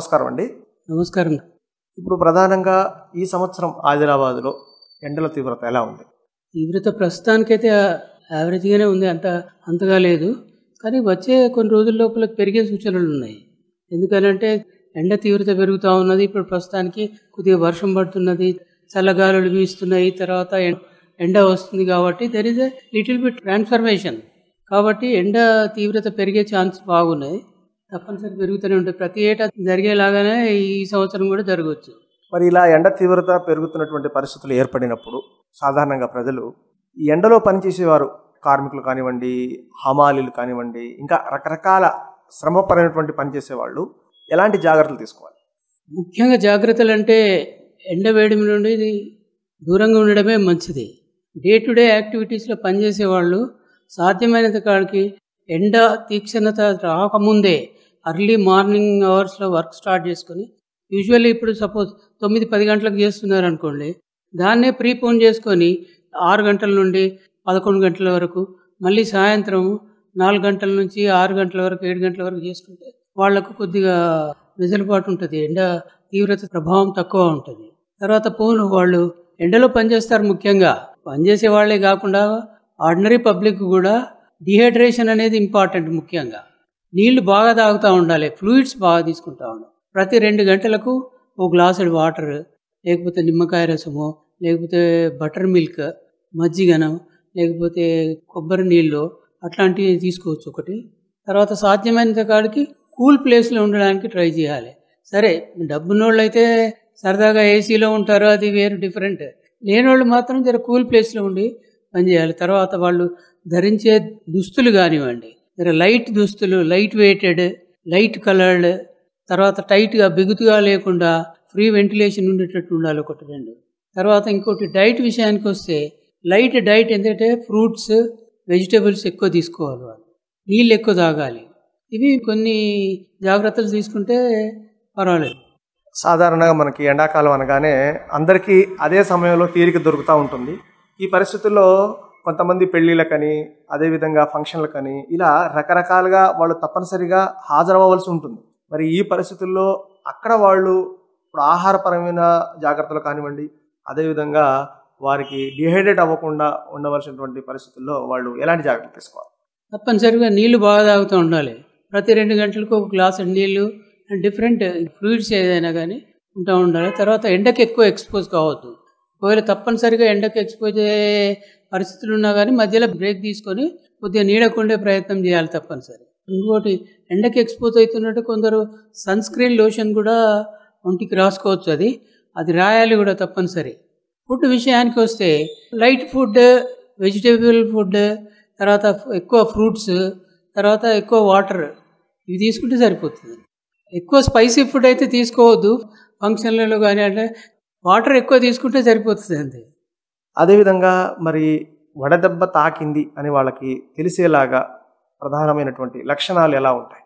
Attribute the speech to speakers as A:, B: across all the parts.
A: నమస్కారం అండి నమస్కారం ఇప్పుడు ప్రధానంగా ఈ సంవత్సరం ఆదిలాబాద్లో ఎండల తీవ్రత ఎలా ఉంది
B: తీవ్రత ప్రస్తుతానికైతే యావరేజ్గానే ఉంది అంత అంతగా లేదు కానీ వచ్చే కొన్ని రోజుల లోపల పెరిగే సూచనలు ఉన్నాయి ఎందుకనంటే ఎండ తీవ్రత పెరుగుతూ ఉన్నది ఇప్పుడు ప్రస్తుతానికి కొద్దిగా వర్షం పడుతున్నది చల్లగాలులు వీస్తున్నాయి తర్వాత ఎండ వస్తుంది కాబట్టి there is a little bit transformation కాబట్టి ఎండ తీవ్రత పెరిగే ఛాన్స్ బాగున్నాయి తప్పనిసరి పెరుగుతూనే ఉంటుంది ప్రతి ఏటా జరిగేలాగానే ఈ సంవత్సరం కూడా జరగవచ్చు
A: మరి ఇలా ఎండ తీవ్రత పెరుగుతున్నటువంటి పరిస్థితులు ఏర్పడినప్పుడు సాధారణంగా ప్రజలు ఈ ఎండలో పనిచేసేవారు కార్మికులు కానివ్వండి హమాలీలు కానివ్వండి ఇంకా రకరకాల పనిచేసే పనిచేసేవాళ్ళు ఎలాంటి జాగ్రత్తలు తీసుకోవాలి
B: ముఖ్యంగా జాగ్రత్తలు అంటే ఎండ వేయడం నుండి దూరంగా ఉండడమే మంచిది డే టు డే యాక్టివిటీస్లో పనిచేసేవాళ్ళు సాధ్యమైనంత కాడికి ఎండ తీక్షణత రాకముందే అర్లీ మార్నింగ్ అవర్స్లో వర్క్ స్టార్ట్ చేసుకొని యూజువల్లీ ఇప్పుడు సపోజ్ తొమ్మిది పది గంటలకు చేస్తున్నారు అనుకోండి దాన్నే ప్రీపోన్ చేసుకొని ఆరు గంటల నుండి పదకొండు గంటల వరకు మళ్ళీ సాయంత్రం నాలుగు గంటల నుంచి ఆరు గంటల వరకు ఏడు గంటల వరకు చేసుకుంటే వాళ్లకు కొద్దిగా వెసులుబాటు ఉంటుంది ఎండ తీవ్రత ప్రభావం తక్కువ ఉంటుంది తర్వాత పోను వాళ్ళు ఎండలో పనిచేస్తారు ముఖ్యంగా పనిచేసే వాళ్ళే కాకుండా ఆర్డినరీ పబ్లిక్ కూడా డిహైడ్రేషన్ అనేది ఇంపార్టెంట్ ముఖ్యంగా నీళ్లు బాగా తాగుతూ ఉండాలి ఫ్లూయిడ్స్ బాగా తీసుకుంటూ ఉండాలి ప్రతి రెండు గంటలకు ఓ గ్లాసుడు వాటర్ లేకపోతే నిమ్మకాయ రసము లేకపోతే బటర్ మిల్క్ మజ్జిగనం లేకపోతే కొబ్బరి నీళ్ళు అట్లాంటివి తీసుకోవచ్చు ఒకటి తర్వాత సాధ్యమైనంత కాడికి కూల్ ప్లేస్లో ఉండడానికి ట్రై చేయాలి సరే డబ్బున్నోళ్ళు అయితే సరదాగా ఏసీలో ఉంటారు అది వేరు డిఫరెంట్ లేనోళ్ళు మాత్రం జర కూల్ ప్లేస్లో ఉండి పనిచేయాలి తర్వాత వాళ్ళు ధరించే దుస్తులు కానివ్వండి మీరు లైట్ దుస్తులు లైట్ వెయిటెడ్ లైట్ కలర్డ్ తర్వాత టైట్గా బిగుతుగా లేకుండా ఫ్రీ వెంటిలేషన్ ఉండేటట్టు ఉండాలి ఒకటి రెండు తర్వాత ఇంకోటి డైట్ విషయానికి వస్తే లైట్ డైట్ ఏంటంటే ఫ్రూట్స్ వెజిటేబుల్స్ ఎక్కువ తీసుకోవాలి వాళ్ళు నీళ్ళు ఎక్కువ తాగాలి ఇవి కొన్ని జాగ్రత్తలు తీసుకుంటే పర్వాలేదు
A: సాధారణంగా మనకి ఎండాకాలం అనగానే అందరికీ అదే సమయంలో తీరిక దొరుకుతూ ఉంటుంది ఈ పరిస్థితుల్లో కొంతమంది పెళ్ళిళ్ళకని అదేవిధంగా ఫంక్షన్లకని ఇలా రకరకాలుగా వాళ్ళు తప్పనిసరిగా హాజరవ్వవలసి ఉంటుంది మరి ఈ పరిస్థితుల్లో అక్కడ వాళ్ళు ఇప్పుడు ఆహారపరమైన జాగ్రత్తలు కానివ్వండి అదేవిధంగా వారికి డిహైడ్రేట్ అవ్వకుండా ఉండవలసినటువంటి పరిస్థితుల్లో వాళ్ళు ఎలాంటి జాగ్రత్తలు తీసుకోవాలి
B: తప్పనిసరిగా నీళ్లు బాగా తాగుతూ ఉండాలి ప్రతి రెండు గంటలకు ఒక గ్లాసు నీళ్లు డిఫరెంట్ ఫ్లూయిడ్స్ ఏదైనా కానీ ఉంటూ ఉండాలి తర్వాత ఎండకు ఎక్కువ ఎక్స్పోజ్ కావద్దు ఒకవేళ తప్పనిసరిగా ఎండకు ఎక్స్పోజ్ పరిస్థితులు ఉన్నా కానీ మధ్యలో బ్రేక్ తీసుకొని కొద్దిగా నీడకుండే ప్రయత్నం చేయాలి తప్పనిసరి ఇంకోటి ఎండకి ఎక్స్పోజ్ అవుతున్నట్టు కొందరు సన్ స్క్రీన్ లోషన్ కూడా ఒంటికి రాసుకోవచ్చు అది అది రాయాలి కూడా తప్పనిసరి ఫుడ్ విషయానికి వస్తే లైట్ ఫుడ్ వెజిటేబుల్ ఫుడ్ తర్వాత ఎక్కువ ఫ్రూట్స్ తర్వాత ఎక్కువ వాటర్ ఇవి తీసుకుంటే సరిపోతుంది ఎక్కువ స్పైసీ ఫుడ్ అయితే తీసుకోవద్దు ఫంక్షన్లలో కానీ అంటే వాటర్ ఎక్కువ తీసుకుంటే సరిపోతుంది అంతే అదేవిధంగా
A: మరి వడదెబ్బ తాకింది అని వాళ్ళకి తెలిసేలాగా ప్రధానమైనటువంటి
B: లక్షణాలు ఎలా ఉంటాయి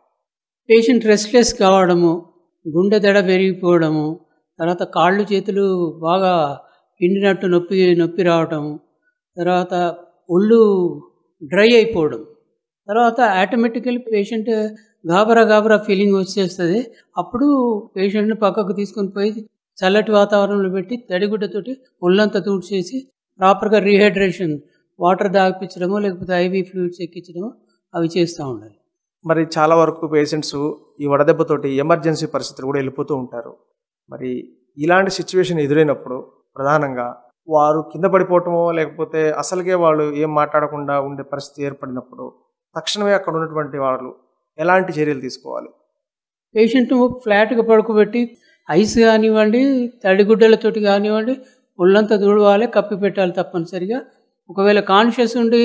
B: పేషెంట్ రెస్ట్లెస్ కావడము గుండె దడ పెరిగిపోవడము తర్వాత కాళ్ళు చేతులు బాగా పిండినట్టు నొప్పి నొప్పి రావటం తర్వాత ఒళ్ళు డ్రై అయిపోవడం తర్వాత ఆటోమేటికల్ పేషెంట్ గాబరా గాబరా ఫీలింగ్ వచ్చేస్తుంది అప్పుడు పేషెంట్ని పక్కకు తీసుకొని పోయి చల్లటి వాతావరణంలో పెట్టి తడిగుడ్డతోటి ఒళ్ళంతా తుడిచేసి ప్రాపర్గా రీహైడ్రేషన్ వాటర్ దాగిపించడమో లేకపోతే ఐవి ఫ్లూయిడ్స్ ఎక్కించడమో అవి చేస్తూ ఉండాలి
A: మరి చాలా వరకు పేషెంట్స్ ఈ వడదెబ్బతోటి ఎమర్జెన్సీ పరిస్థితులు కూడా వెళ్ళిపోతూ ఉంటారు మరి ఇలాంటి సిచ్యువేషన్ ఎదురైనప్పుడు ప్రధానంగా వారు కింద పడిపోవటమో లేకపోతే అసలుగే వాళ్ళు ఏం మాట్లాడకుండా ఉండే పరిస్థితి ఏర్పడినప్పుడు తక్షణమే అక్కడ ఉన్నటువంటి వాళ్ళు
B: ఎలాంటి చర్యలు తీసుకోవాలి పేషెంట్ ఫ్లాట్గా పడుకోబెట్టి ఐస్ కానివ్వండి తడిగుడ్డలతోటి కానివ్వండి ఒళ్ళంతా తుడవాలి కప్పి పెట్టాలి తప్పనిసరిగా ఒకవేళ కాన్షియస్ ఉండి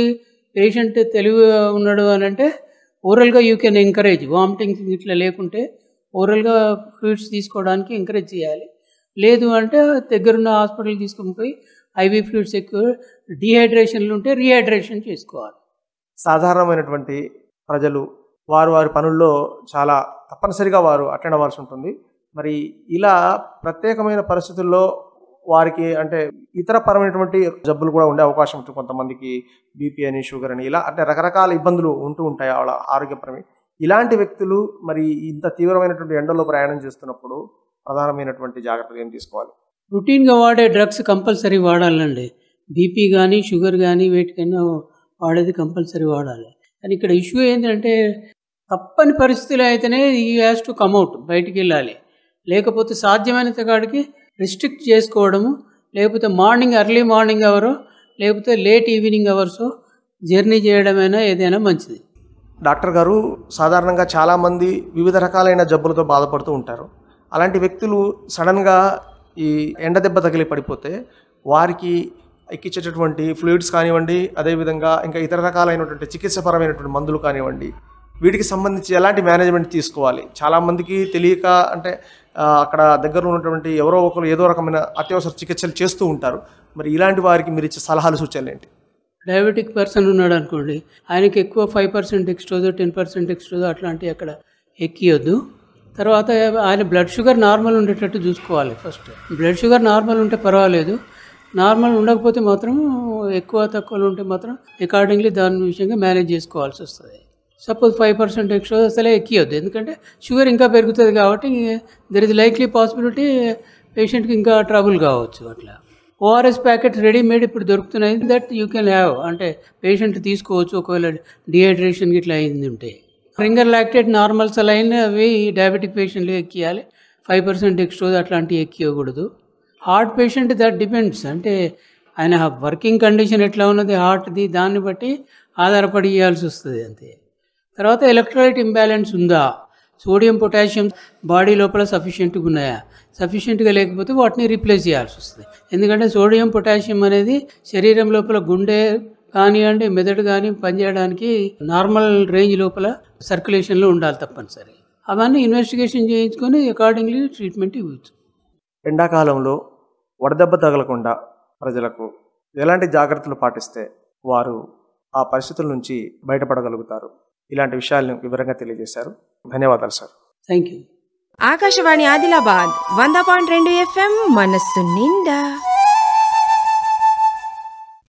B: పేషెంట్ తెలివి ఉన్నాడు అని అంటే ఓరల్గా యూ కెన్ ఎంకరేజ్ వామిటింగ్స్ ఇట్లా లేకుంటే ఓవరల్గా ఫ్రూట్స్ తీసుకోవడానికి ఎంకరేజ్ చేయాలి లేదు అంటే దగ్గరున్న హాస్పిటల్ తీసుకుని పోయి ఐవీ ఫ్లూయిడ్స్ ఎక్కువ డిహైడ్రేషన్లు ఉంటే రీహైడ్రేషన్ చేసుకోవాలి
A: సాధారణమైనటువంటి ప్రజలు వారు వారి పనుల్లో చాలా తప్పనిసరిగా వారు అటెండ్ అవ్వాల్సి ఉంటుంది మరి ఇలా ప్రత్యేకమైన పరిస్థితుల్లో వారికి అంటే ఇతర పరమైనటువంటి జబ్బులు కూడా ఉండే అవకాశం ఉంటుంది కొంతమందికి బీపీ అని షుగర్ అని ఇలా అంటే రకరకాల ఇబ్బందులు ఉంటూ ఉంటాయి వాళ్ళ ఆరోగ్యపరమే ఇలాంటి వ్యక్తులు మరి ఇంత తీవ్రమైనటువంటి ఎండలో ప్రయాణం చేస్తున్నప్పుడు ప్రధానమైనటువంటి జాగ్రత్తలు ఏం తీసుకోవాలి
B: రొటీన్గా వాడే డ్రగ్స్ కంపల్సరీ వాడాలండి బీపీ కానీ షుగర్ కానీ వీటికైనా వాడేది కంపల్సరీ వాడాలి కానీ ఇక్కడ ఇష్యూ ఏంటంటే తప్పని పరిస్థితులు అయితేనే ఈ హ్యాస్ టు కమ్అట్ బయటికి వెళ్ళాలి లేకపోతే సాధ్యమైనంత కాడికి రిస్ట్రిక్ట్ చేసుకోవడము లేకపోతే మార్నింగ్ ఎర్లీ మార్నింగ్ అవరో లేకపోతే లేట్ ఈవినింగ్ అవర్స్ జర్నీ చేయడమైనా ఏదైనా మంచిది డాక్టర్ గారు
A: సాధారణంగా చాలామంది వివిధ రకాలైన జబ్బులతో బాధపడుతూ ఉంటారు అలాంటి వ్యక్తులు సడన్గా ఈ ఎండ దెబ్బ తగిలి పడిపోతే వారికి ఎక్కించేటటువంటి ఫ్లూయిడ్స్ కానివ్వండి అదేవిధంగా ఇంకా ఇతర రకాలైనటువంటి చికిత్సపరమైనటువంటి మందులు కానివ్వండి వీటికి సంబంధించి ఎలాంటి మేనేజ్మెంట్ తీసుకోవాలి చాలామందికి తెలియక అంటే అక్కడ దగ్గర ఉన్నటువంటి ఎవరో ఒకరు ఏదో రకమైన అత్యవసర చికిత్సలు చేస్తూ ఉంటారు మరి ఇలాంటి వారికి మీరు ఇచ్చే సలహాలు సూచనలు
B: ఏంటి డయాబెటిక్ పర్సన్ ఉన్నాడు అనుకోండి ఆయనకి ఎక్కువ ఫైవ్ పర్సెంట్ ఎక్స్ట్రోజో టెన్ పర్సెంట్ ఎక్స్ట్రోజో అట్లాంటివి అక్కడ ఎక్కియొద్దు తర్వాత ఆయన బ్లడ్ షుగర్ నార్మల్ ఉండేటట్టు చూసుకోవాలి ఫస్ట్ బ్లడ్ షుగర్ నార్మల్ ఉంటే పర్వాలేదు నార్మల్ ఉండకపోతే మాత్రం ఎక్కువ తక్కువలు ఉంటే మాత్రం అకార్డింగ్లీ దాని విషయంగా మేనేజ్ చేసుకోవాల్సి వస్తుంది సపోజ్ ఫైవ్ పర్సెంట్ ఎక్స్ట్రా అసలే ఎక్కియొద్దు ఎందుకంటే షుగర్ ఇంకా పెరుగుతుంది కాబట్టి దెర్ ఇస్ లైక్లీ పాసిబిలిటీ పేషెంట్కి ఇంకా ట్రబుల్ కావచ్చు అట్లా ఓఆర్ఎస్ ప్యాకెట్స్ రెడీమేడ్ ఇప్పుడు దొరుకుతున్నాయి దట్ యూ కెన్ హ్యావ్ అంటే పేషెంట్ తీసుకోవచ్చు ఒకవేళ డిహైడ్రేషన్ ఇట్లా అయింది ఉంటే రింగర్ లాక్టేట్ నార్మల్ సలైన్ అవి డయాబెటిక్ పేషెంట్లు ఎక్కియాలి ఫైవ్ పర్సెంట్ ఎక్స్ట్రోజ్ అట్లాంటివి ఎక్కియకూడదు హార్ట్ పేషెంట్ దట్ డిపెండ్స్ అంటే ఆయన వర్కింగ్ కండిషన్ ఎట్లా ఉన్నది హార్ట్ది దాన్ని బట్టి ఆధారపడి ఇవ్వాల్సి వస్తుంది అంతే తర్వాత ఎలక్ట్రోలైట్ ఇంబ్యాలెన్స్ ఉందా సోడియం పొటాషియం బాడీ లోపల సఫిషియెంట్గా ఉన్నాయా సఫిషియెంట్గా లేకపోతే వాటిని రీప్లేస్ చేయాల్సి వస్తుంది ఎందుకంటే సోడియం పొటాషియం అనేది శరీరం లోపల గుండె కానివ్వండి మెదడు కానీ పనిచేయడానికి నార్మల్ రేంజ్ లోపల సర్క్యులేషన్లో ఉండాలి తప్పనిసరి అవన్నీ ఇన్వెస్టిగేషన్ చేయించుకొని అకార్డింగ్లీ ట్రీట్మెంట్ ఇవ్వచ్చు
A: ఎండాకాలంలో వడదెబ్బ తగలకుండా ప్రజలకు ఎలాంటి జాగ్రత్తలు పాటిస్తే వారు ఆ పరిస్థితుల నుంచి బయటపడగలుగుతారు ఇలాంటి విషయాలను వివరంగా తెలియజేశారు ధన్యవాదాలు sir
B: thank you Akashvani Adilabad వంద పాయింట్ రెండు ఎఫ్ఎం మనస్సు నిండా